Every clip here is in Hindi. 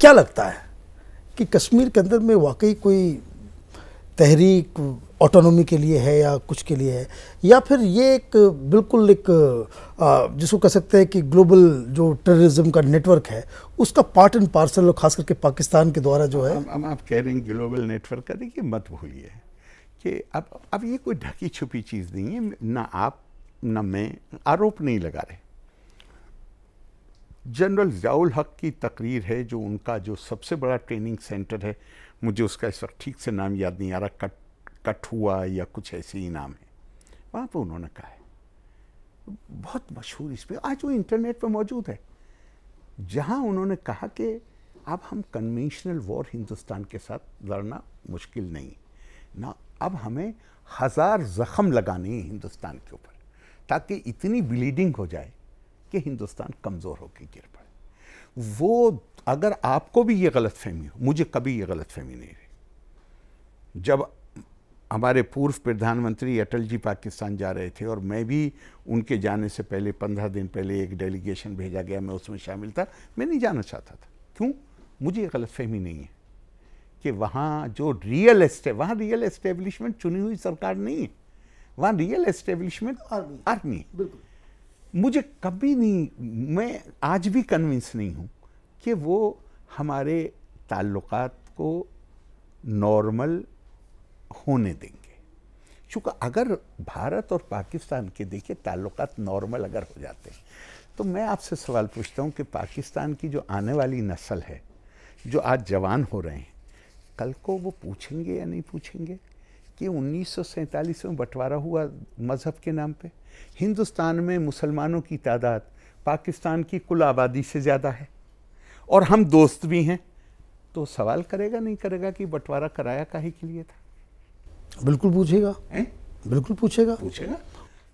क्या लगता है कि कश्मीर के अंदर में वाकई कोई तहरीक ऑटोनोमी के लिए है या कुछ के लिए है या फिर ये एक बिल्कुल एक जिसको कह सकते हैं कि ग्लोबल जो टेररिज्म का नेटवर्क है उसका पार्ट एंड पार्सल और खास करके पाकिस्तान के द्वारा जो है हम आप कह रहे हैं ग्लोबल नेटवर्क का देखिए मत भूलिए कि अब अब ये कोई ढकी छुपी चीज़ नहीं है ना आप ना मैं आरोप नहीं लगा रहे जनरल ज़ियाउल हक की तकरीर है जो उनका जो सबसे बड़ा ट्रेनिंग सेंटर है मुझे उसका इस वक्त ठीक से नाम याद नहीं आ रहा कट कट हुआ या कुछ ऐसे ही नाम है वहाँ पर उन्होंने कहा है बहुत मशहूर इस पर आज वो इंटरनेट पर मौजूद है जहाँ उन्होंने कहा कि अब हम कन्वेंशनल वॉर हिंदुस्तान के साथ लड़ना मुश्किल नहीं ना अब हमें हज़ार ज़ख़म लगाने हैं हिंदुस्तान के ऊपर ताकि इतनी ब्लीडिंग हो जाए कि हिंदुस्तान कमज़ोर होकर गिर पड़े वो अगर आपको भी ये गलत फहमी हो मुझे कभी ये गलत फहमी नहीं रही जब हमारे पूर्व प्रधानमंत्री अटल जी पाकिस्तान जा रहे थे और मैं भी उनके जाने से पहले पंद्रह दिन पहले एक डेलीगेशन भेजा गया मैं उसमें शामिल था मैं नहीं जाना चाहता था क्यों मुझे ये गलत फहमी नहीं है कि वहाँ जो रियल एस्टे वहाँ रियल एस्टेब्लिशमेंट चुनी हुई सरकार नहीं है वहाँ रियल एस्टेब्लिशमेंट आर्मी आर्मी है बिल्कुल मुझे कभी नहीं मैं आज भी कन्विंस नहीं हूँ कि वो हमारे ताल्लुक को नॉर्मल होने देंगे चूँकि अगर भारत और पाकिस्तान के देखिए ताल्लुक नॉर्मल अगर हो जाते हैं तो मैं आपसे सवाल पूछता हूँ कि पाकिस्तान की जो आने वाली नस्ल है जो आज जवान हो रहे हैं कल को वो पूछेंगे या नहीं पूछेंगे कि उन्नीस में बंटवारा हुआ मज़हब के नाम पे हिंदुस्तान में मुसलमानों की तादाद पाकिस्तान की कुल आबादी से ज़्यादा है और हम दोस्त भी हैं तो सवाल करेगा नहीं करेगा कि बंटवारा कराया काहे के लिए था बिल्कुल पूछेगा है बिल्कुल पूछेगा पूछेगा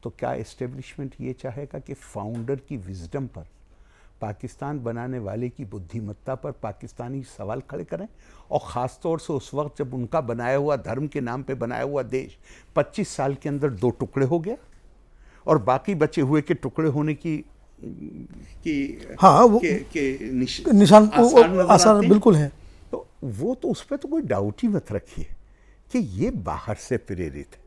तो क्या इस्टेब्लिशमेंट ये चाहेगा कि फाउंडर की विजडम पर पाकिस्तान बनाने वाले की बुद्धिमत्ता पर पाकिस्तानी सवाल खड़े करें और ख़ास तौर से उस वक्त जब उनका बनाया हुआ धर्म के नाम पे बनाया हुआ देश 25 साल के अंदर दो टुकड़े हो गया और बाकी बचे हुए के टुकड़े होने की कि हाँ वो के, के निश, निशान आसान, आसान बिल्कुल है तो वो तो उस पर तो कोई डाउट ही मत रखिए कि ये बाहर से प्रेरित है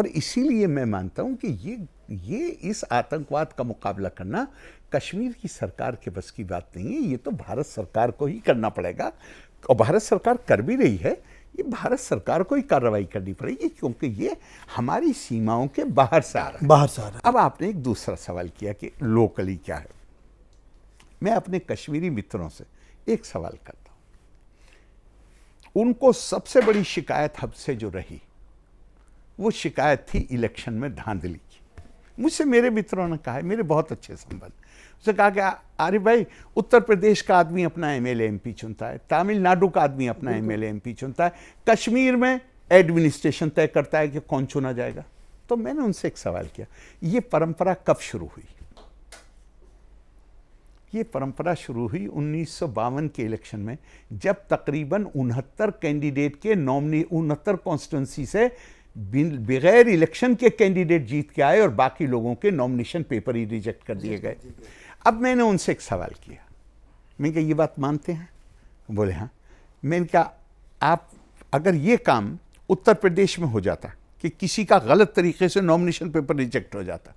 और इसीलिए मैं मानता हूँ कि ये ये इस आतंकवाद का मुकाबला करना कश्मीर की सरकार के बस की बात नहीं है ये तो भारत सरकार को ही करना पड़ेगा और भारत सरकार कर भी रही है ये भारत सरकार को ही कार्रवाई करनी पड़ेगी क्योंकि ये हमारी सीमाओं के बाहर से आ रहा है बाहर से आ रहा है अब आपने एक दूसरा सवाल किया कि लोकली क्या है मैं अपने कश्मीरी मित्रों से एक सवाल करता हूँ उनको सबसे बड़ी शिकायत हमसे जो रही वो शिकायत थी इलेक्शन में धांधली की मुझसे मेरे मित्रों ने कहा है मेरे बहुत अच्छे संबंध उसने कहा कि आरिफ भाई उत्तर प्रदेश का आदमी अपना एम एल चुनता है तमिलनाडु का आदमी अपना एम एल चुनता है कश्मीर में एडमिनिस्ट्रेशन तय करता है कि कौन चुना जाएगा तो मैंने उनसे एक सवाल किया ये परंपरा कब शुरू हुई ये परंपरा शुरू हुई उन्नीस के इलेक्शन में जब तकरीबन उनहत्तर कैंडिडेट के नॉमनी उनहत्तर कॉन्स्टिट्यूंसी से बगैर इलेक्शन के कैंडिडेट जीत के आए और बाकी लोगों के नॉमिनेशन पेपर ही रिजेक्ट कर दिए गए अब मैंने उनसे एक सवाल किया मैंने कहा ये बात मानते हैं बोले हाँ मैंने कहा आप अगर ये काम उत्तर प्रदेश में हो जाता कि किसी का गलत तरीके से नॉमिनेशन पेपर रिजेक्ट हो जाता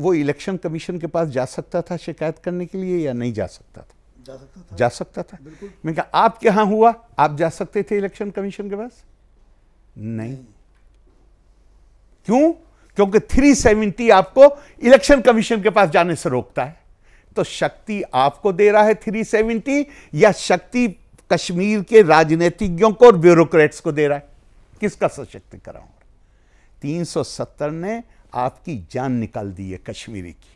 वो इलेक्शन कमीशन के पास जा सकता था शिकायत करने के लिए या नहीं जा सकता था जा सकता था जा सकता था मैंने कहा आपके यहाँ हुआ आप जा सकते थे इलेक्शन कमीशन के पास नहीं क्यों क्योंकि 370 आपको इलेक्शन कमीशन के पास जाने से रोकता है तो शक्ति आपको दे रहा है 370 या शक्ति कश्मीर के राजनीतिज्ञों को और ब्यूरोक्रेट्स को दे रहा है किसका सशक्तिकरण हो रहा है 370 ने आपकी जान निकाल दी है कश्मीरी की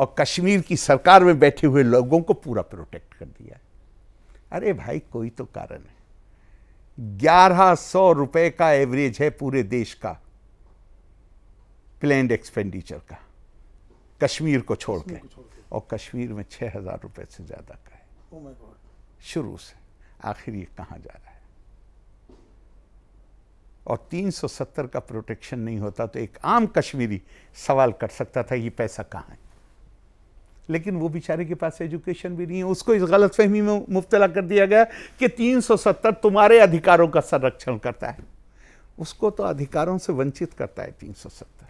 और कश्मीर की सरकार में बैठे हुए लोगों को पूरा प्रोटेक्ट कर दिया है अरे भाई कोई तो कारण है ग्यारह सौ रुपये का एवरेज है पूरे देश का प्लैंड एक्सपेंडिचर का कश्मीर को छोड़ के और कश्मीर में छः हज़ार रुपये से ज़्यादा का है oh शुरू से आखिर ये कहाँ जा रहा है और 370 का प्रोटेक्शन नहीं होता तो एक आम कश्मीरी सवाल कर सकता था ये पैसा कहाँ है लेकिन वो बेचारे के पास एजुकेशन भी नहीं है उसको इस गलत फहमी में मुबतला कर दिया गया कि 370 तुम्हारे अधिकारों का संरक्षण करता है उसको तो अधिकारों से वंचित करता है 370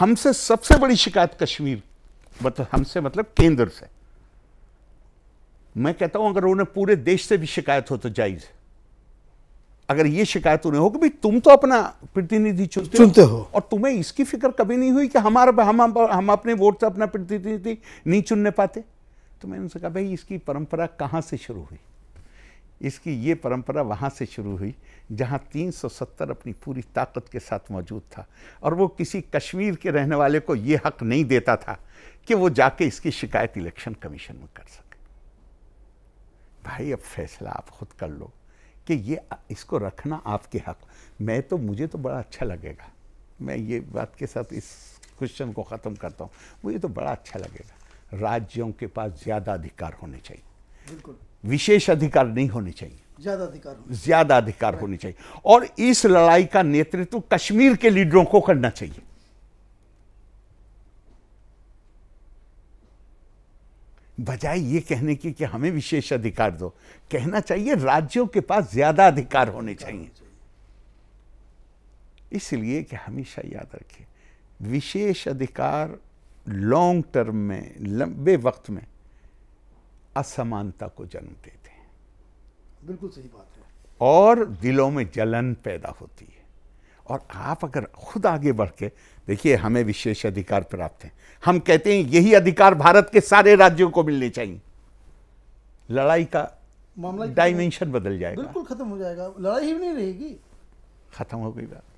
हमसे सबसे बड़ी शिकायत कश्मीर मतलब हमसे मतलब केंद्र से मैं कहता हूं अगर उन्हें पूरे देश से भी शिकायत हो तो जायज अगर ये शिकायत उन्हें हो कि भाई तुम तो अपना प्रतिनिधि चुनते चुनते हो और तुम्हें इसकी फिक्र कभी नहीं हुई कि हमारा हम हम अपने वोट से अपना प्रतिनिधि नहीं चुनने पाते तो मैंने उनसे कहा भाई इसकी परंपरा कहां से शुरू हुई इसकी ये परंपरा वहाँ से शुरू हुई जहाँ 370 अपनी पूरी ताकत के साथ मौजूद था और वो किसी कश्मीर के रहने वाले को ये हक नहीं देता था कि वो जाके इसकी शिकायत इलेक्शन कमीशन में कर सके भाई अब फैसला आप खुद कर लो कि ये इसको रखना आपके हक मैं तो मुझे तो बड़ा अच्छा लगेगा मैं ये बात के साथ इस क्वेश्चन को ख़त्म करता हूँ मुझे तो बड़ा अच्छा लगेगा राज्यों के पास ज़्यादा अधिकार होने चाहिए विशेष अधिकार नहीं होने चाहिए ज्यादा अधिकार ज्यादा अधिकार होने चाहिए और इस लड़ाई का नेतृत्व कश्मीर के लीडरों को करना चाहिए बजाय ये कहने की कि हमें विशेष अधिकार दो कहना चाहिए राज्यों के पास ज्यादा अधिकार होने चाहिए इसलिए कि हमेशा याद रखें विशेष अधिकार लॉन्ग टर्म में लंबे वक्त में असमानता को जन्म देते हैं बिल्कुल सही बात है और दिलों में जलन पैदा होती है और आप अगर खुद आगे बढ़ के देखिए हमें विशेष अधिकार प्राप्त हैं हम कहते हैं यही अधिकार भारत के सारे राज्यों को मिलने चाहिए लड़ाई का मामला डायमेंशन बदल जाएगा बिल्कुल खत्म हो जाएगा लड़ाई ही नहीं रहेगी खत्म हो गई बात